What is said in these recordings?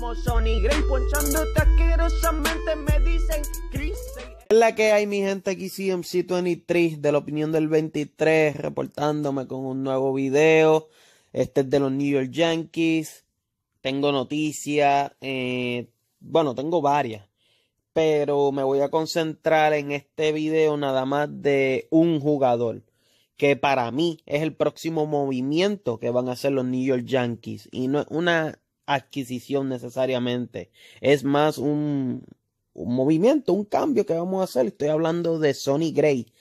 como y Gray, ponchándote asquerosamente, me dicen Chris. Eh". Es la que hay mi gente aquí CMC23 de la opinión del 23 reportándome con un nuevo video. Este es de los New York Yankees. Tengo noticias. Eh, bueno, tengo varias. Pero me voy a concentrar en este video nada más de un jugador. Que para mí es el próximo movimiento que van a hacer los New York Yankees. Y no es una adquisición necesariamente. Es más un, un movimiento, un cambio que vamos a hacer. Estoy hablando de Sony Gray.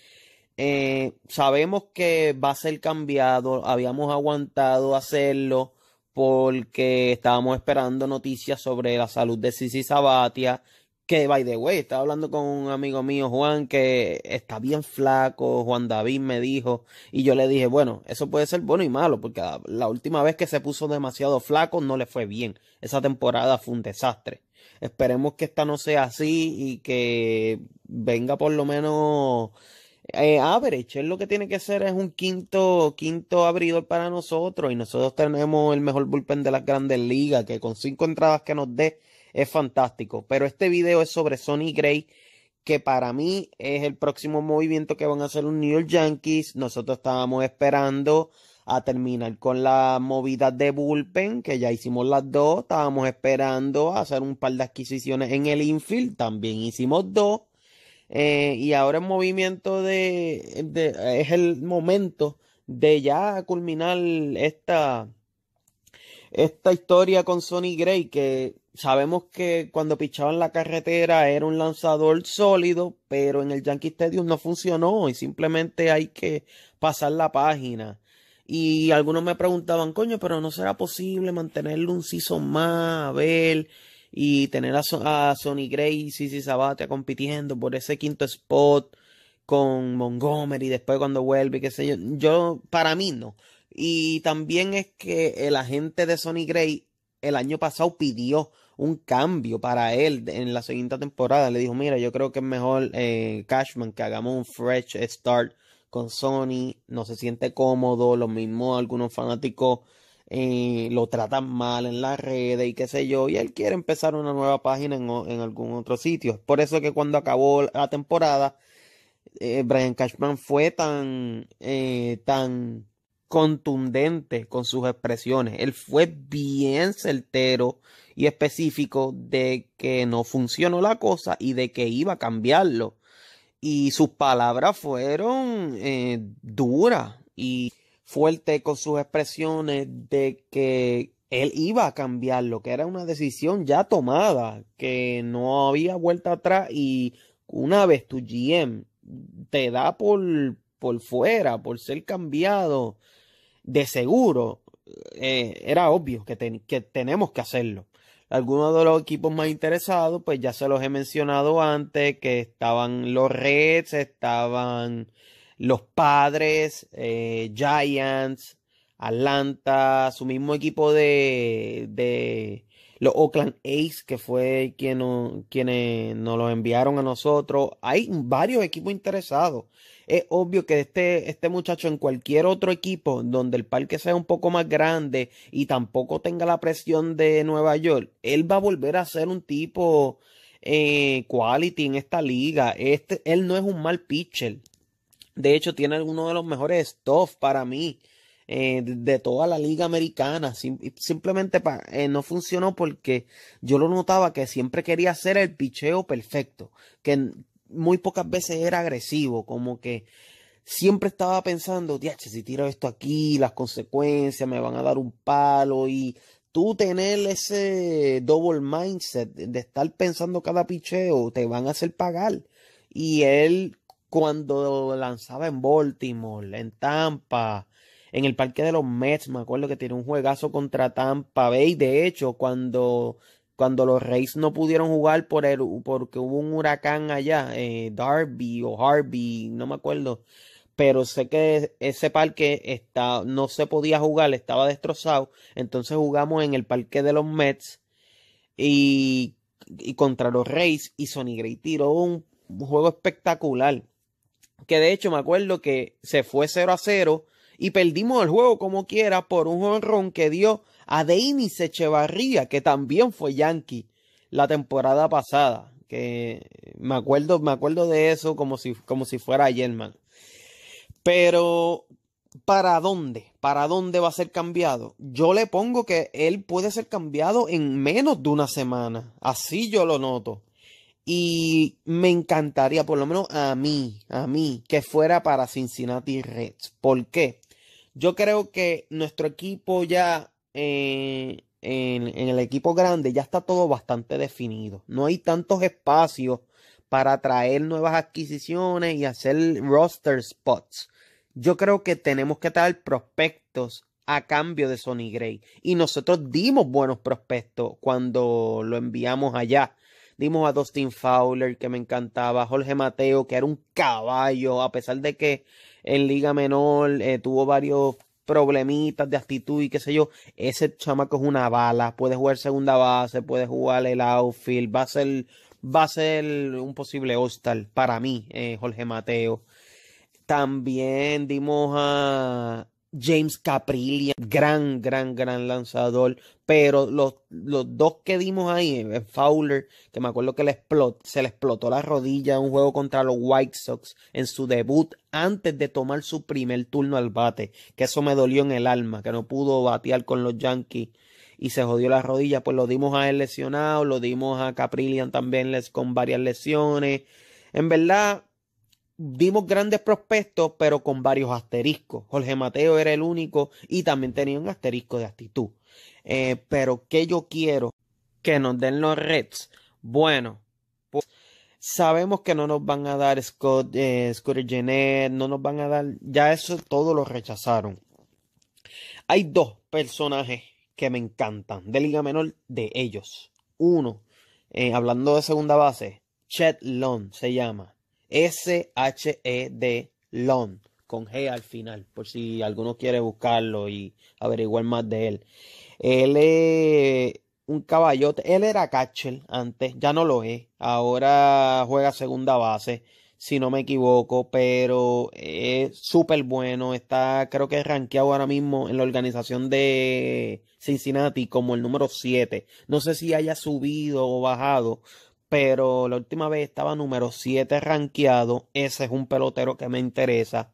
Eh, sabemos que va a ser cambiado, habíamos aguantado hacerlo porque estábamos esperando noticias sobre la salud de Sisi Sabatia que, by the way, estaba hablando con un amigo mío, Juan, que está bien flaco. Juan David me dijo. Y yo le dije, bueno, eso puede ser bueno y malo, porque la, última vez que se puso demasiado flaco no le fue bien. Esa temporada fue un desastre. Esperemos que esta no sea así y que venga por lo menos eh, average, es lo que tiene que ser, es un quinto, quinto abridor para nosotros y nosotros tenemos el mejor bullpen de las grandes ligas, que con cinco entradas que nos dé es fantástico. Pero este video es sobre Sony Gray, que para mí es el próximo movimiento que van a hacer los New York Yankees. Nosotros estábamos esperando a terminar con la movida de bullpen, que ya hicimos las dos. Estábamos esperando a hacer un par de adquisiciones en el infield, también hicimos dos. Eh, y ahora el movimiento de, es el momento de ya culminar esta, esta historia con Sony Gray, que sabemos que cuando pichaba en la carretera era un lanzador sólido, pero en el Yankee Stadium no funcionó y simplemente hay que pasar la página. Y algunos me preguntaban, coño, pero no será posible mantenerle un season más a ver, y tener a, Sony Gray y Cici Sabatia compitiendo por ese quinto spot con Montgomery después cuando vuelve, qué sé yo. Yo, para mí no. Y también es que el agente de Sonny Gray el año pasado pidió un cambio para él en la siguiente temporada. Le dijo, mira, yo creo que es mejor eh, Cashman que hagamos un fresh start con Sony. No se siente cómodo. Lo mismo algunos fanáticos eh, lo tratan mal en las redes y qué sé yo. Y él quiere empezar una nueva página en, algún otro sitio. Por eso que cuando acabó la temporada, eh, Brian Cashman fue tan, tan contundente con sus expresiones. Él fue bien certero y específico de que no funcionó la cosa y de que iba a cambiarlo. Y sus palabras fueron eh, duras y fuertes con sus expresiones de que él iba a cambiarlo, que era una decisión ya tomada, que no había vuelta atrás y una vez tu GM te da por, por fuera, por ser cambiado, de seguro eh, era obvio que, que, tenemos que hacerlo. Algunos de los equipos más interesados, pues ya se los he mencionado antes, que estaban los Reds, estaban los Padres, eh, Giants, Atlanta, su mismo equipo de los Oakland A's, que fue quien no, quienes nos lo enviaron a nosotros. Hay varios equipos interesados. Es obvio que este, este muchacho en cualquier otro equipo donde el parque sea un poco más grande y tampoco tenga la presión de Nueva York, él va a volver a ser un tipo eh, quality en esta liga. Este, él no es un mal pitcher. De hecho, tiene uno de los mejores stuff para mí eh, de toda la liga americana. simplemente eh, no funcionó porque yo lo notaba que siempre quería hacer el picheo perfecto, que muy pocas veces era agresivo, como que siempre estaba pensando, si tiro esto aquí, las consecuencias me van a dar un palo y tú tener ese double mindset de estar pensando cada picheo, te van a hacer pagar. Y él cuando lanzaba en Baltimore, en Tampa, en el parque de los Mets, me acuerdo que tiene un juegazo contra Tampa Bay, de hecho, cuando, cuando los Rays no pudieron jugar por el, porque hubo un huracán allá, eh, Darby o Harvey, no me acuerdo, pero sé que ese parque está, no se podía jugar, estaba destrozado, entonces jugamos en el parque de los Mets y, contra los Rays... y Sonny Gray tiró un, un juego espectacular que de hecho me acuerdo que se fue 0 a 0 y perdimos el juego como quiera por un jonrón que dio a Denis Echevarría, que también fue Yankee la temporada pasada, que me acuerdo, me acuerdo de eso como si, como si fuera ayer, man. Pero, ¿para dónde? ¿Para dónde va a ser cambiado? Yo le pongo que él puede ser cambiado en menos de una semana, así yo lo noto. Y me encantaría, por lo menos a mí, a mí, que fuera para Cincinnati Reds. ¿Por qué? Yo creo que nuestro equipo ya, eh, en, el equipo grande, ya está todo bastante definido. No hay tantos espacios para traer nuevas adquisiciones y hacer roster spots. Yo creo que tenemos que traer prospectos a cambio de Sony Gray. Y nosotros dimos buenos prospectos cuando lo enviamos allá dimos a Dustin Fowler, que me encantaba, Jorge Mateo, que era un caballo, a pesar de que en Liga Menor eh, tuvo varios problemitas de actitud y qué sé yo, ese chamaco es una bala, puede jugar segunda base, puede jugar el outfield, va a ser, va a ser un posible hostal para mí, eh, Jorge Mateo. También dimos a, James Caprillian, gran, gran, gran lanzador. Pero los, los dos que dimos ahí, eh, Fowler, que me acuerdo que se le explotó la rodilla en un juego contra los White Sox en su debut antes de tomar su primer turno al bate, que eso me dolió en el alma, que no pudo batear con los Yankees y se jodió la rodilla. Pues lo dimos a él lesionado, lo dimos a Caprillian también les, con varias lesiones. En verdad, vimos grandes prospectos, pero con varios asteriscos. Jorge Mateo era el único y también tenía un asterisco de actitud. Eh, pero ¿qué yo quiero que nos den los Reds? Bueno, pues sabemos que no nos van a dar Scott, eh, Scott no nos van a dar, ya eso todo lo rechazaron. Hay dos personajes que me encantan de Liga Menor de ellos. Uno, eh, hablando de segunda base, Chet Long se llama S-H-E-D Long con G al final, por si alguno quiere buscarlo y averiguar más de él. Él es un caballote, él era catcher antes, ya no lo es, ahora juega segunda base, si no me equivoco, pero es súper bueno, está creo que es rankeado ahora mismo en la organización de Cincinnati como el número 7, no sé si haya subido o bajado, pero la última vez estaba número 7 rankeado. Ese es un pelotero que me interesa.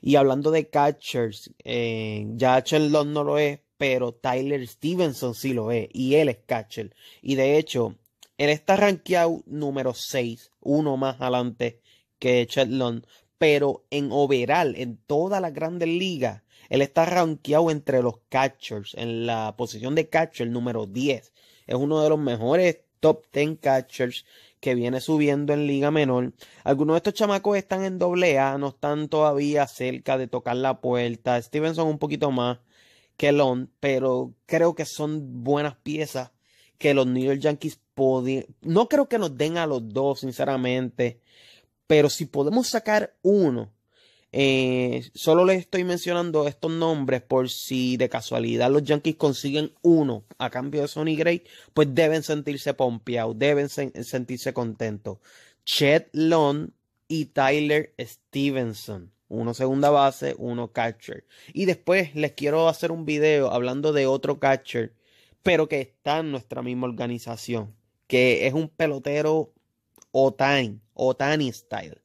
Y hablando de catchers, eh, ya Sherlock no lo es, pero Tyler Stevenson sí lo es. Y él es catcher. Y de hecho, él está rankeado número 6, uno más adelante que Sherlock. Pero en overall, en todas las grandes ligas, él está rankeado entre los catchers, en la posición de catcher número 10. Es uno de los mejores top 10 catchers que viene subiendo en Liga Menor. Algunos de estos chamacos están en doble A, no están todavía cerca de tocar la puerta. Stevenson un poquito más que Lon, pero creo que son buenas piezas que los New York Yankees podían. No creo que nos den a los dos, sinceramente, pero si podemos sacar uno eh, solo les estoy mencionando estos nombres por si de casualidad los Yankees consiguen uno a cambio de Sonny Gray, pues deben sentirse pompeados, deben sentirse contentos. Chet Long y Tyler Stevenson. Uno segunda base, uno catcher. Y después les quiero hacer un video hablando de otro catcher, pero que está en nuestra misma organización, que es un pelotero Otani, Otani style.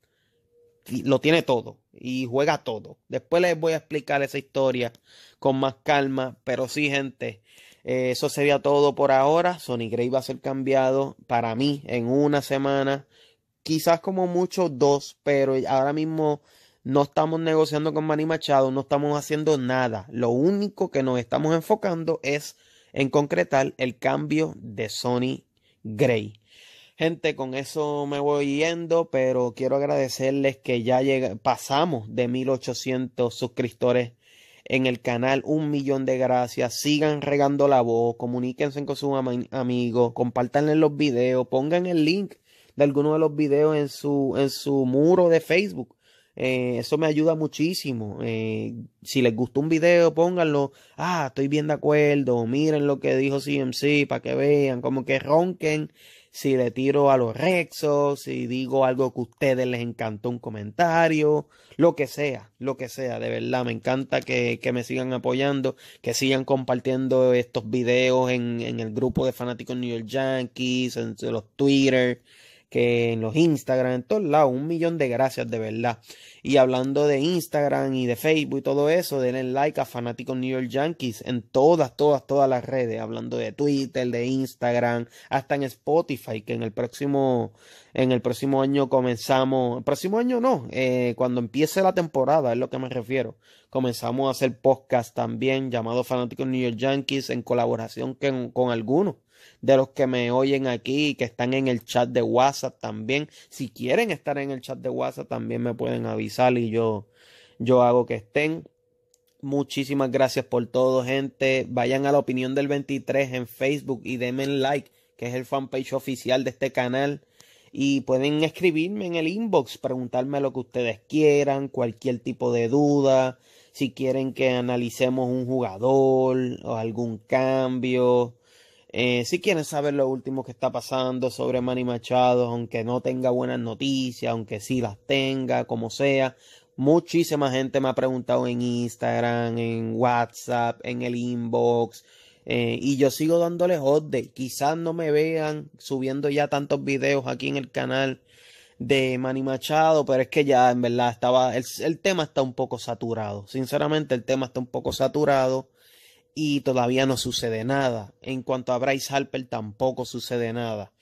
Lo tiene todo y juega todo. Después les voy a explicar esa historia con más calma, pero sí, gente, eh, eso sería todo por ahora. Sony Gray va a ser cambiado para mí en una semana, quizás como mucho dos, pero ahora mismo no estamos negociando con Manny Machado, no estamos haciendo nada. Lo único que nos estamos enfocando es en concretar el cambio de Sony Gray. Gente, con eso me voy yendo, pero quiero agradecerles que ya pasamos de 1800 suscriptores en el canal. Un millón de gracias. Sigan regando la voz, comuníquense con sus amigos, compartan los videos, pongan el link de alguno de los videos en su, en su muro de Facebook. Eh, eso me ayuda muchísimo. Eh, si les gustó un video, pónganlo. Ah, estoy bien de acuerdo. Miren lo que dijo CMC para que vean, como que ronquen si le tiro a los Rexos, si digo algo que a ustedes les encantó un comentario, lo que sea, lo que sea, de verdad, me encanta que, que me sigan apoyando, que sigan compartiendo estos videos en, en el grupo de fanáticos New York Yankees, en, en los Twitter, que en los Instagram, en todos lados, un millón de gracias de verdad. Y hablando de Instagram y de Facebook y todo eso, denle like a Fanáticos New York Yankees en todas, todas, todas las redes, hablando de Twitter, de Instagram, hasta en Spotify, que en el próximo, en el próximo año comenzamos, el próximo año no, eh, cuando empiece la temporada, es lo que me refiero, comenzamos a hacer podcast también llamado Fanáticos New York Yankees en colaboración con, con algunos de los que me oyen aquí y que están en el chat de WhatsApp también. Si quieren estar en el chat de WhatsApp, también me pueden avisar y yo, yo hago que estén. Muchísimas gracias por todo, gente. Vayan a la opinión del 23 en Facebook y denme like, que es el fanpage oficial de este canal. Y pueden escribirme en el inbox, preguntarme lo que ustedes quieran, cualquier tipo de duda, si quieren que analicemos un jugador o algún cambio, eh, si quieren saber lo último que está pasando sobre Manny Machado, aunque no tenga buenas noticias, aunque sí las tenga, como sea, muchísima gente me ha preguntado en Instagram, en WhatsApp, en el inbox. Eh, y yo sigo dándoles de. Quizás no me vean subiendo ya tantos videos aquí en el canal de Manny Machado, pero es que ya en verdad estaba, el tema está un poco saturado. Sinceramente, el tema está un poco saturado y todavía no sucede nada. En cuanto a Bryce Harper tampoco sucede nada.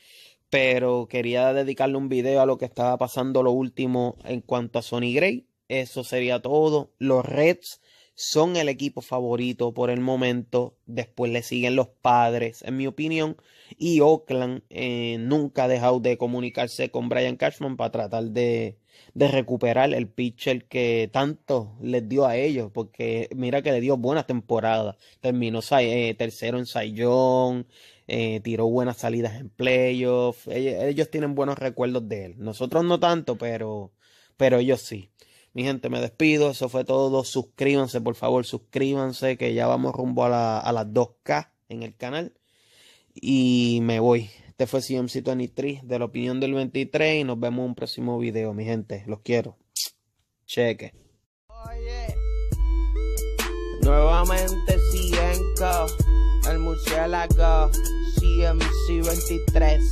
Pero quería dedicarle un video a lo que estaba pasando lo último en cuanto a Sonny Gray. Eso sería todo. Los Reds son el equipo favorito por el momento. Después le siguen los padres, en mi opinión. Y Oakland eh, nunca ha dejado de comunicarse con Brian Cashman para tratar de, de recuperar el pitcher que tanto les dio a ellos, porque mira que le dio buenas temporadas. Terminó eh, tercero en Saiyón, eh, tiró buenas salidas en playoffs. Ellos, ellos, tienen buenos recuerdos de él. Nosotros no tanto, pero, pero ellos sí. Mi gente, me despido. Eso fue todo. Suscríbanse, por favor, suscríbanse, que ya vamos rumbo a, las 2K en el canal. Y me voy. Este fue CMC 23 de la opinión del 23 y nos vemos en un próximo video, mi gente. Los quiero. Cheque. Oye, nuevamente el murciélago CMC 23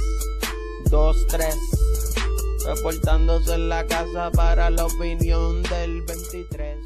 23 reportándose en la casa para la opinión del 23.